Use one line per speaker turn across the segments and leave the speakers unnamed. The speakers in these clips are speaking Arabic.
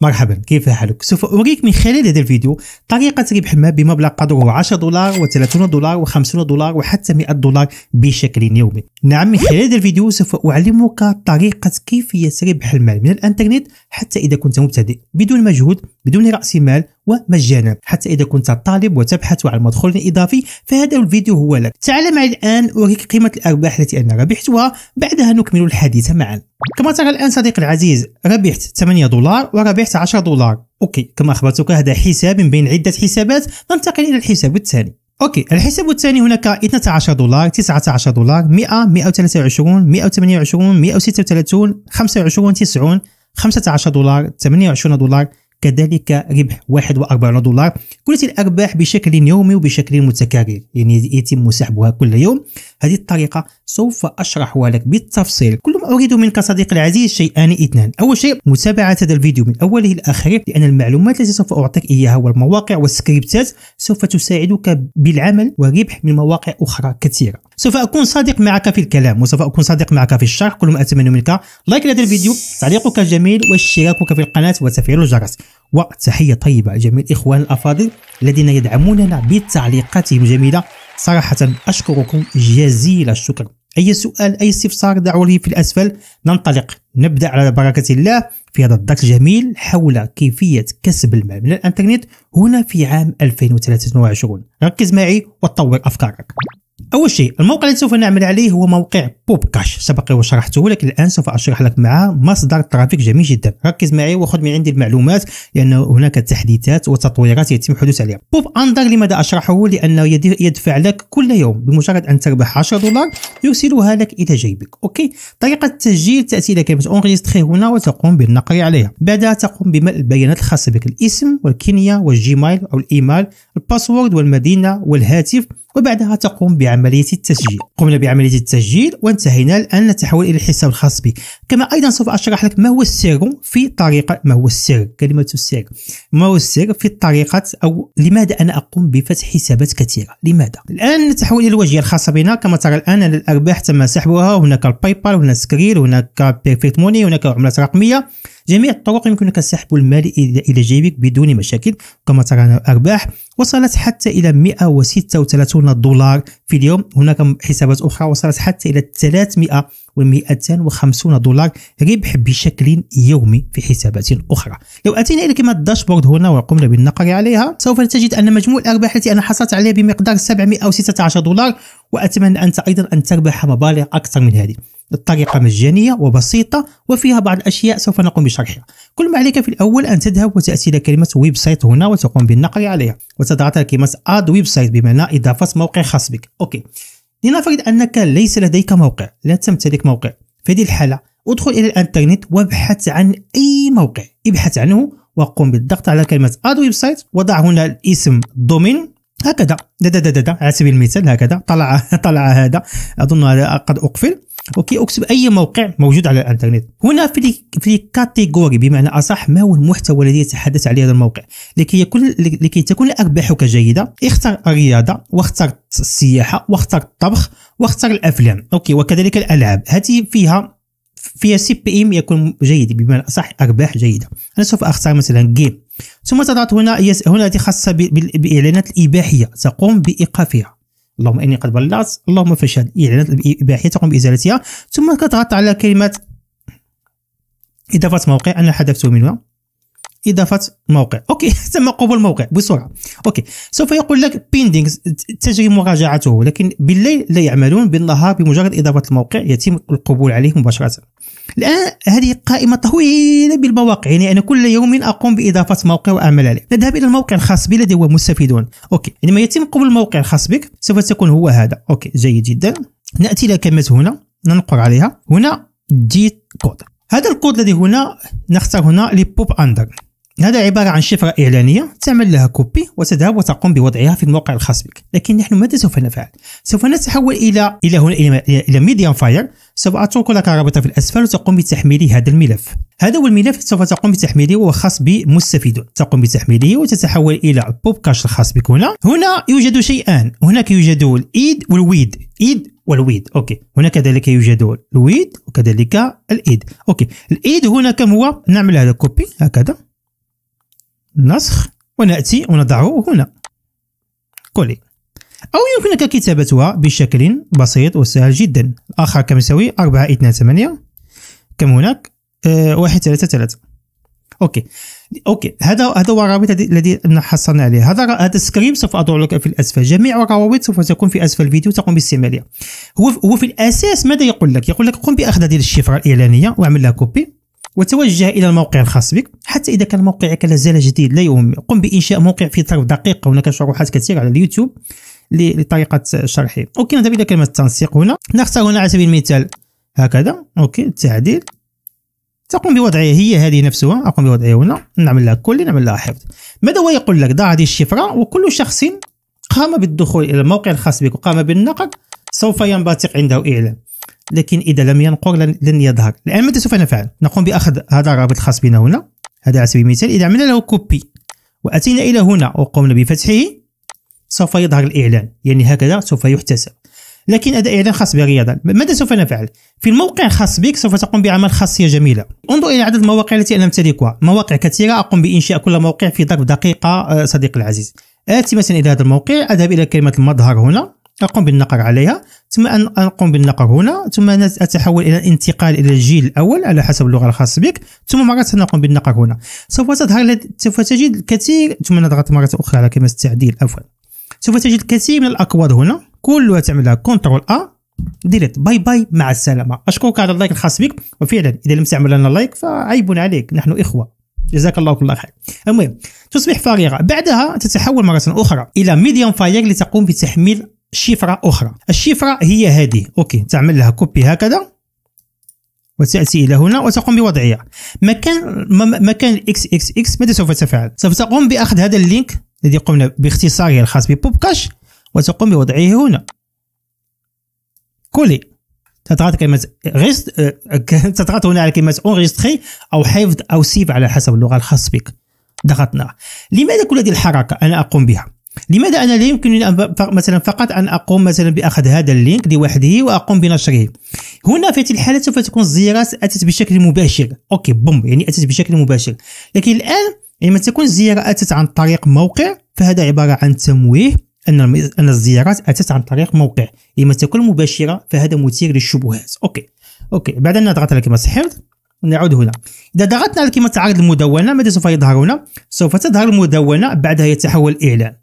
مرحبا كيف حالك؟ سوف أوريك من خلال هذا الفيديو طريقة ربح ما بمبلغ قدره 10 دولار و30 دولار و50 دولار وحتى 100 دولار بشكل يومي نعم من خلال هذا الفيديو سوف أعلمك طريقة كيفية ربح المال من الإنترنت حتى إذا كنت مبتدئ بدون مجهود بدون رأس مال ومجانا حتى إذا كنت طالب وتبحث عن مدخول إضافي فهذا الفيديو هو لك تعال معي الآن أوريك قيمة الأرباح التي أنا ربحتها بعدها نكمل الحديث معا كما ترى الآن صديقي العزيز ربحت 8 دولار وربحت 10 دولار أوكي كما أخبرتك هذا حساب من بين عدة حسابات ننتقل إلى الحساب الثاني اوكي الحساب الثاني هناك 12 دولار 19 دولار 100 123 128 136 25 90 15 دولار 28 دولار كذلك ربح 41 دولار كلت الأرباح بشكل يومي وبشكل متكرر يعني يتم سحبها كل يوم هذه الطريقة سوف أشرحها لك بالتفصيل كل ما أريد منك صديقي العزيز شيئان اثنان أول شيء متابعة هذا الفيديو من أوله لآخره لأن المعلومات التي سوف أعطيك إياها والمواقع والسكريبتات سوف تساعدك بالعمل والربح من مواقع أخرى كثيرة سوف أكون صادق معك في الكلام وسوف أكون صادق معك في الشرح كل ما أتمنى منك لايك لهذا الفيديو تعليقك الجميل واشتراكك في القناة وتفعيل الجرس وتحية طيبة لجميع الإخوان الأفاضل الذين يدعموننا بتعليقاتهم الجميلة صراحة أشكركم جزيل الشكر أي سؤال أي استفسار دعوا لي في الأسفل ننطلق نبدأ على بركة الله في هذا الدرس الجميل حول كيفية كسب المال من الإنترنت هنا في عام 2023 ركز معي وتطور أفكارك اول شيء الموقع اللي سوف نعمل عليه هو موقع بوب كاش سبق وشرحته لكن الان سوف اشرح لك معه مصدر ترافيك جميل جدا ركز معي وخذ من عندي المعلومات لان هناك تحديثات وتطويرات يتم الحدوث عليها بوب اندر لماذا اشرحه لانه يدفع لك كل يوم بمجرد ان تربح 10 دولار يرسلها لك الى جيبك اوكي طريقه التسجيل تاتي الى كلمه اونغيستخي هنا وتقوم بالنقر عليها بعدها تقوم بملء البيانات الخاصه بك الاسم والكنيه والجيميل او الايميل الباسورد والمدينه والهاتف وبعدها تقوم بعملية التسجيل قمنا بعملية التسجيل وانتهينا الآن نتحول إلى الحساب الخاص بي كما أيضا سوف أشرح لك ما هو السر في طريقة ما هو السر كلمة السر ما هو السر في الطريقة أو لماذا أنا أقوم بفتح حسابات كثيرة لماذا الآن نتحول إلى الواجهة الخاصة بنا كما ترى الآن أن الأرباح تم سحبها هناك الباي بال هناك سكريل هناك بيرفكت موني هناك عملات رقمية جميع الطرق يمكنك سحب المال إلى جيبك بدون مشاكل كما ترون الأرباح وصلت حتى إلى 136 دولار في اليوم هناك حسابات أخرى وصلت حتى إلى 300 و250 دولار ربح بشكل يومي في حسابات أخرى لو أتينا إلى كلمه الداشبورد هنا وقمنا بالنقر عليها سوف تجد أن مجموع الأرباح التي أنا حصلت عليها بمقدار 716 دولار وأتمنى أنت أيضا أن تربح مبالغ أكثر من هذه الطريقة مجانية وبسيطة وفيها بعض الأشياء سوف نقوم بشرحها كل ما عليك في الأول أن تذهب وتأتي إلى كلمة ويب سايت هنا وتقوم بالنقر عليها وتضغط على كلمة اد ويب سايت بمعنى إضافة موقع خاص بك أوكي لنفرض أنك ليس لديك موقع لا تمتلك موقع في هذه الحالة ادخل إلى الإنترنت وابحث عن أي موقع ابحث عنه وقم بالضغط على كلمة اد ويب سايت وضع هنا الاسم دومين هكذا دا دا, دا. على سبيل المثال هكذا طلع طلع هذا اظن هذا قد اقفل اوكي اكتب اي موقع موجود على الانترنت هنا في في كاتيجوري بمعنى اصح ما هو المحتوى الذي يتحدث عليه هذا الموقع لكي يكون لكي تكون ارباحك جيده اختر الرياضه واختر السياحه واختر الطبخ واختر الافلام اوكي وكذلك الالعاب هذه فيها فيها سي بي ام يكون جيد بمعنى اصح ارباح جيده انا سوف اختار مثلا جيم ثم تضغط هنا هنا التي خاصه بالاعلانات الاباحيه تقوم بايقافها اللهم اني قد بلغت اللهم فشل اعلانات الاباحيه تقوم بازالتها ثم تضغط على كلمه اضافه موقع انا حذفته منها اضافه موقع اوكي تم قبول موقع بسرعه اوكي سوف يقول لك بيندينغ تجري مراجعته لكن بالليل لا يعملون بالنهار بمجرد اضافه الموقع يتم القبول عليه مباشره الان هذه قائمه طويله بالمواقع يعني انا كل يوم اقوم باضافه موقع واعمل عليه نذهب الى الموقع الخاص بي الذي هو مستفيدون اوكي عندما يعني يتم قبول الموقع الخاص بك سوف تكون هو هذا اوكي جيد جدا ناتي الى كلمه هنا ننقر عليها هنا جيت كود هذا الكود الذي هنا نختار هنا لبوب اندر هذا عبارة عن شفرة إعلانية تعمل لها كوبي وتذهب وتقوم بوضعها في الموقع الخاص بك، لكن نحن ماذا سوف نفعل؟ سوف نتحول إلى إلى هنا إلى, إلى ميديا فاير، سوف أترك لك رابطة في الأسفل وتقوم بتحميل هذا الملف. هذا هو الملف سوف تقوم بتحميله وهو خاص بمستفيدون، تقوم بتحميله وتتحول إلى كاش الخاص بك هنا. هنا يوجد شيئان، هناك يوجد الإيد والويد، إيد والويد اوكي هنا كذلك يوجد الويد وكذلك الايد اوكي الايد هنا كم هو نعمل هذا كوبي هكذا نسخ ونأتي ونضعه هنا قولي أو يمكنك كتابتها بشكل بسيط وسهل جدا الآخر كم يساوي 4 2 8 كم هناك 1 3 3 اوكي اوكي هذا هذا هو الرابط الذي حصلنا عليه هذا هذا السكريبت سوف اضعه لك في الاسفل جميع الروابط سوف تكون في اسفل الفيديو تقوم باستعمالها هو هو في الاساس ماذا يقول لك يقول لك قم باخذ هذه الشفره الاعلانيه واعمل لها كوبي وتوجه الى الموقع الخاص بك حتى اذا كان موقعك لا زال جديد لا يهم قم بانشاء موقع في ظرف دقيقه هناك شروحات كثيره على اليوتيوب لطريقه شرحه اوكي نذهب الى كلمه التنسيق هنا نختار هنا على سبيل المثال هكذا اوكي التعديل تقوم بوضعها هي هذه نفسها اقوم بوضعها هنا نعمل لها كل نعمل لها حفظ ماذا هو يقول لك ضع هذه الشفره وكل شخص قام بالدخول الى الموقع الخاص بك وقام بالنقد سوف ينبثق عنده اعلان لكن إذا لم ينقر لن يظهر الآن ماذا سوف نفعل نقوم بأخذ هذا الرابط الخاص بنا هنا هذا على سبيل المثال إذا عملنا له كوبي وأتينا إلى هنا وقمنا بفتحه سوف يظهر الإعلان يعني هكذا سوف يحتسب لكن هذا إعلان خاص بالرياضة ماذا سوف نفعل؟ في الموقع الخاص بك سوف تقوم بعمل خاصية جميلة انظر إلى عدد المواقع التي أنا أمتلكها مواقع كثيرة أقوم بإنشاء كل موقع في ظرف دقيقة آه، صديقي العزيز آتي مثلا إلى هذا الموقع أذهب إلى كلمة المظهر هنا أقوم بالنقر عليها ثم أن أقوم بالنقر هنا ثم أتحول إلى الانتقال إلى الجيل الأول على حسب اللغة الخاصة بك ثم مرة اقوم بالنقر هنا سوف تظهر سوف تجد الكثير ثم نضغط مرة أخرى على كلمة التعديل عفوا سوف تجد الكثير من الأكواد هنا كلها تعملها كنترول أ ديريت باي باي مع السلامة أشكرك على اللايك الخاص بك وفعلا إذا لم تعمل لنا لايك فعيب عليك نحن إخوة جزاك الله كل خير المهم تصبح فارغة بعدها تتحول مرة أخرى إلى ميديوم فاير لتقوم بتحميل شفره اخرى الشفره هي هذه اوكي تعمل لها كوبي هكذا وتأتي إلى هنا وتقوم بوضعها مكان مكان اكس اكس اكس ماذا سوف تفعل؟ سوف تقوم بأخذ هذا اللينك الذي قمنا باختصاره الخاص ببوبكاش وتقوم بوضعه هنا كولي تضغط كلمة غيست آه، تضغط هنا على كلمة اونغيستخي أو حفظ أو سيف على حسب اللغة الخاص بك ضغطنا لماذا كل هذه الحركة أنا أقوم بها؟ لماذا انا لا يمكنني مثلا فقط ان اقوم مثلا باخذ هذا اللينك لوحده واقوم بنشره هنا في هذه الحاله سوف تكون الزيارات اتت بشكل مباشر اوكي بوم يعني اتت بشكل مباشر لكن الان لما تكون الزياره اتت عن طريق موقع فهذا عباره عن تمويه ان ان الزيارات اتت عن طريق موقع لما تكون مباشره فهذا مثير للشبهات اوكي اوكي بعد ان نضغط على كلمه حفظ نعود هنا اذا ضغطنا على كلمه عرض المدونه ماذا سوف يظهر هنا سوف تظهر المدونه بعدها يتحول اعلان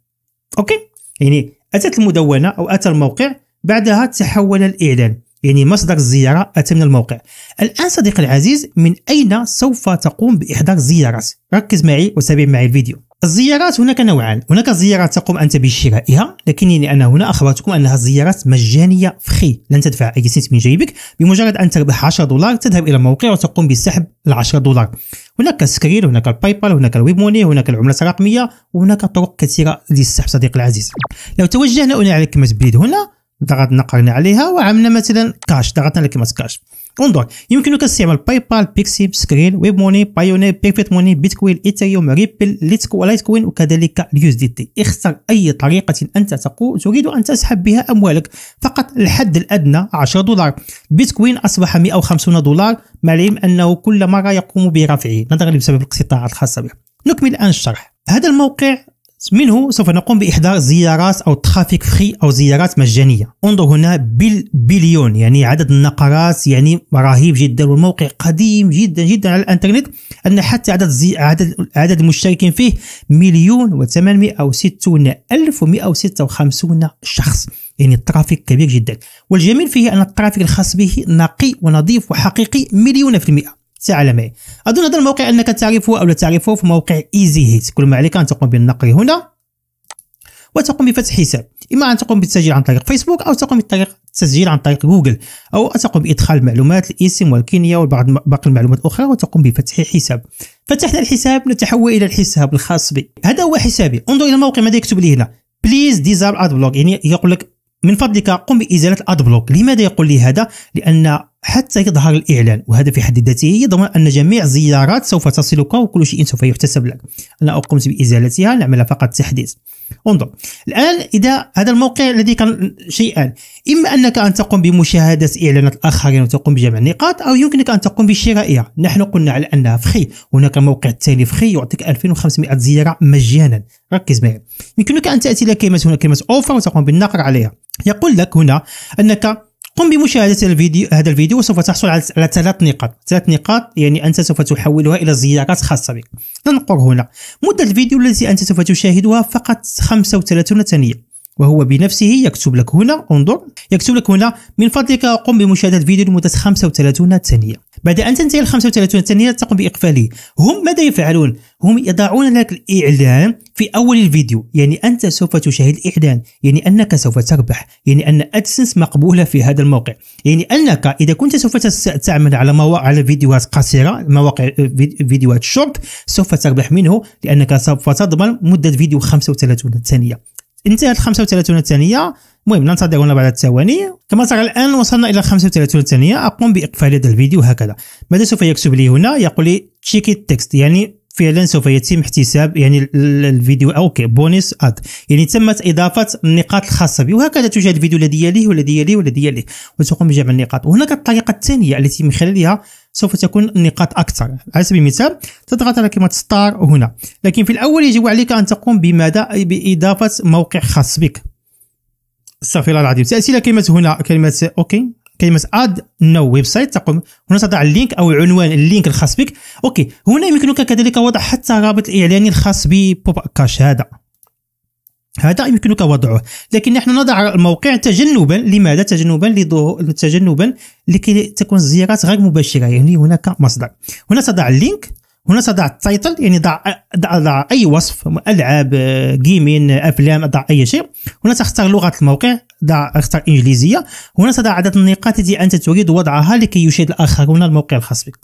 اوكي يعني اتت المدونه او اتى الموقع بعدها تحول الاعلان يعني مصدر الزيارة أتى من الموقع الآن صديقي العزيز من أين سوف تقوم بإحضار زيارات ركز معي وتابع معي الفيديو الزيارات هناك نوعان هناك زيارات تقوم أنت بشرائها لكنني يعني أنا هنا أخبرتكم أنها زيارات مجانية فخي لن تدفع أي سنت من جيبك بمجرد أن تربح 10 دولار تذهب إلى الموقع وتقوم بسحب ال 10 دولار هناك سكرين هناك الباي بال هناك موني هناك العملات الرقمية وهناك طرق كثيرة للسحب صديقي العزيز لو توجهنا هنا على كلمة بليد هنا ضغطنا قرنا عليها وعملنا مثلا كاش ضغطنا على كلمة كاش انظر يمكنك استعمال باي بال بيكسي سكرين ويب موني بايونير بيرفكت موني بيتكوين ايثريوم ريبل لايت كوين وكذلك اليوز دي تي اختر اي طريقه انت تقول تريد ان تسحب بها اموالك فقط الحد الادنى 10 دولار بيتكوين اصبح 150 دولار مع العلم انه كل مره يقوم برفعه نظرا بسبب الاقتطاعات الخاصه به نكمل الان الشرح هذا الموقع منه سوف نقوم بإحضار زيارات أو ترافيك فري أو زيارات مجانية انظر هنا بالبليون يعني عدد النقرات يعني رهيب جدا والموقع قديم جدا جدا على الانترنت أن حتى عدد زي عدد عدد المشتركين فيه مليون و860 الف وستة وخمسون شخص يعني الترافيك كبير جدا والجميل فيه أن الترافيك الخاص به نقي ونظيف وحقيقي مليون في المئة تعلمي اظن هذا الموقع انك تعرفه او لا تعرفه في موقع ايزي هيت كل ما عليك ان تقوم بالنقر هنا وتقوم بفتح حساب اما ان تقوم بالتسجيل عن طريق فيسبوك او تقوم بالطريق التسجيل عن طريق جوجل او تقوم بادخال معلومات الاسم والكنيه وبعض باقي المعلومات الاخرى وتقوم بفتح حساب فتحنا الحساب نتحول الى الحساب الخاص بي هذا هو حسابي انظر الى الموقع ماذا يكتب لي هنا بليز ديزاب اد بلوك يعني يقول لك من فضلك قم بازاله الاد بلوك لماذا يقول لي هذا لان حتى يظهر الإعلان وهذا في حد ذاته يضمن أن جميع الزيارات سوف تصلك وكل شيء سوف يحتسب لك أنا قمت بإزالتها نعمل فقط تحديث انظر الآن إذا هذا الموقع الذي كان شيئان إما أنك أن تقوم بمشاهدة إعلانات الآخرين وتقوم بجمع النقاط أو يمكنك أن تقوم بشرائها نحن قلنا على أنها فخي هناك موقع ثاني فخي يعطيك 2500 زيارة مجانا ركز معي يمكنك أن تأتي إلى كلمة هنا كلمة أوفر وتقوم بالنقر عليها يقول لك هنا أنك قم بمشاهدة الفيديو هذا الفيديو وسوف تحصل على ثلاث نقاط ثلاث نقاط يعني أنت سوف تحولها إلى زيارات خاصة بك ننقر هنا مدة الفيديو التي أنت سوف تشاهدها فقط 35 ثانية وهو بنفسه يكتب لك هنا انظر يكتب لك هنا من فضلك قم بمشاهدة الفيديو لمدة 35 ثانية بعد أن تنتهي ال 35 ثانية تقوم بإقفاله هم ماذا يفعلون؟ هم يضعون لك الإعلان في أول الفيديو يعني أنت سوف تشاهد الإعلان يعني أنك سوف تربح يعني أن أدسنس مقبولة في هذا الموقع يعني أنك إذا كنت سوف تعمل على مواقع على فيديوهات قصيرة مواقع فيديوهات شورت سوف تربح منه لأنك سوف تضمن مدة فيديو 35 ثانية انتهت 35 ثانيه المهم ننتظر هنا بعض الثواني كما ترى الان وصلنا الى 35 ثانيه اقوم باقفال هذا الفيديو هكذا ماذا سوف يكتب لي هنا يقول لي تشيك التكست يعني فعلا سوف يتم احتساب يعني الفيديو اوكي بونس اد يعني تمت اضافه النقاط الخاصه به وهكذا توجد الفيديو الذي يليه والذي يليه والذي يليه وتقوم بجمع النقاط وهناك الطريقه الثانيه التي من خلالها سوف تكون النقاط اكثر على سبيل المثال تضغط على كلمه ستار هنا لكن في الاول يجب عليك ان تقوم بماذا باضافه موقع خاص بك استغفر الله العظيم تاتي الى كلمه هنا كلمه اوكي كلمه اد نو ويب سايت تقوم هنا تضع اللينك او العنوان اللينك الخاص بك اوكي هنا يمكنك كذلك وضع حتى الرابط الاعلاني الخاص ببوب كاش هذا هذا يمكنك وضعه لكن نحن نضع الموقع تجنبا لماذا تجنبا تجنبا لكي تكون الزيارات غير مباشره يعني هناك مصدر هنا تضع اللينك هنا ضع التايتل يعني ضع ضع اي وصف العاب جيمين آه، افلام ضع اي شيء هنا تختار لغه الموقع ضع اختار انجليزيه هنا تضع عدد النقاط التي انت تريد وضعها لكي يشاهد الاخرون الموقع الخاص بك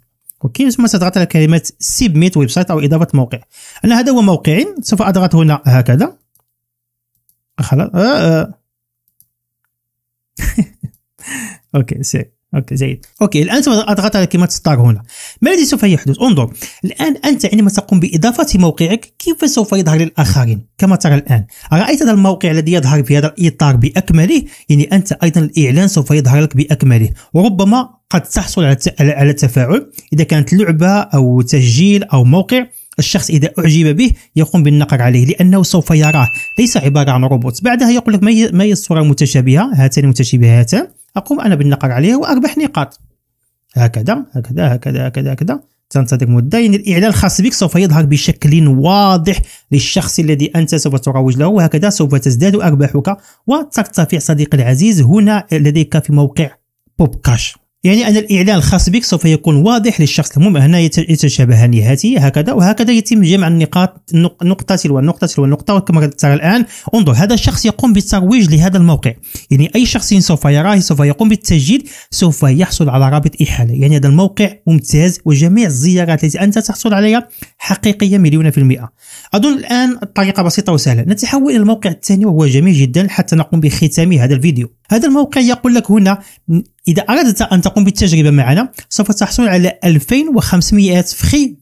اوكي ثم ستضغط على كلمه سيبميت ويب سايت او اضافه موقع انا هذا هو موقعي سوف اضغط هنا هكذا خلاص آه، آه. اوكي سير اوكي زيد اوكي الان سوف اضغط على كلمه ستار هنا ما الذي سوف يحدث انظر الان انت عندما تقوم باضافه موقعك كيف سوف يظهر للاخرين كما ترى الان رايت هذا الموقع الذي يظهر في هذا الاطار باكمله يعني انت ايضا الاعلان سوف يظهر لك باكمله وربما قد تحصل على التفاعل اذا كانت لعبه او تسجيل او موقع الشخص اذا اعجب به يقوم بالنقر عليه لانه سوف يراه ليس عباره عن روبوت بعدها يقول لك ما هي الصوره المتشابهه هاتان متشابهتان اقوم انا بالنقر عليه واربح نقاط هكذا هكذا هكذا هكذا هكذا تنتظر مده يعني الاعلان الخاص بك سوف يظهر بشكل واضح للشخص الذي انت سوف تروج له وهكذا سوف تزداد ارباحك وترتفع صديقي العزيز هنا لديك في موقع بوب كاش يعني أن الإعلان الخاص بك سوف يكون واضح للشخص المهم هنا يتشابه نهائي هكذا وهكذا يتم جمع النقاط نقطة تلو النقطة تلو النقطة وكما ترى الآن انظر هذا الشخص يقوم بالترويج لهذا الموقع يعني أي شخص سوف يراه سوف يقوم بالتسجيل سوف يحصل على رابط إحالة يعني هذا الموقع ممتاز وجميع الزيارات التي أنت تحصل عليها حقيقية مليون في المئة أظن الآن الطريقة بسيطة وسهلة نتحول إلى الموقع الثاني وهو جميل جدا حتى نقوم بختام هذا الفيديو هذا الموقع يقول لك هنا إذا أردت أن تقوم بالتجربة معنا سوف تحصل على 2500 فري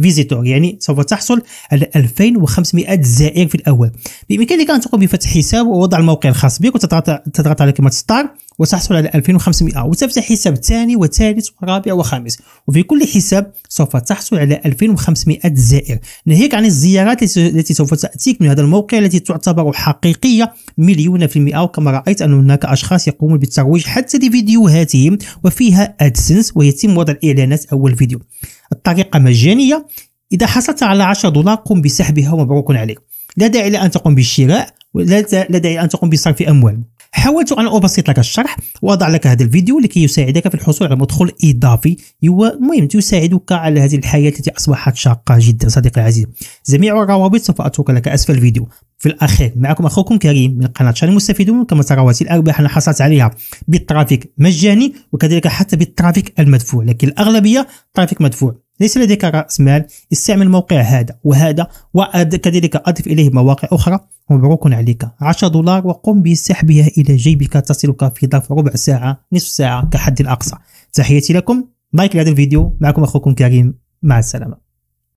فيزيتور يعني سوف تحصل على 2500 زائر في الأول بإمكانك أن تقوم بفتح حساب ووضع الموقع الخاص بك وتضغط على كلمة ستار وتحصل على 2500 وتفتح حساب ثاني وثالث ورابع وخامس وفي كل حساب سوف تحصل على 2500 زائر ناهيك عن الزيارات التي سوف تأتيك من هذا الموقع التي تعتبر حقيقية مليون في المئة وكما رأيت أن هناك أشخاص يقومون بالترويج حتى لفيديوهاتهم وفيها أدسنس ويتم وضع الإعلانات أول فيديو الطريقة مجانية إذا حصلت على 10 دولار قم بسحبها ومبروك عليك لا داعي لأن تقوم بالشراء لا داعي أن تقوم بصرف أموال حاولت أن أبسط لك الشرح وأضع لك هذا الفيديو لكي يساعدك في الحصول على مدخل إضافي المهم يساعدك على هذه الحياة التي أصبحت شاقة جدا صديقي العزيز جميع الروابط سوف أترك لك أسفل الفيديو في الأخير معكم أخوكم كريم من قناة شان المستفيدون كما ترى الأرباح أنا حصلت عليها بالترافيك مجاني وكذلك حتى بالترافيك المدفوع لكن الأغلبية ترافيك مدفوع ليس لديك رأس مال استعمل موقع هذا وهذا وكذلك أضف إليه مواقع أخرى مبروك عليك 10 دولار وقم بسحبها إلى جيبك تصلك في ظرف ربع ساعة نصف ساعة كحد الأقصى تحياتي لكم لايك لهذا الفيديو معكم أخوكم كريم مع السلامة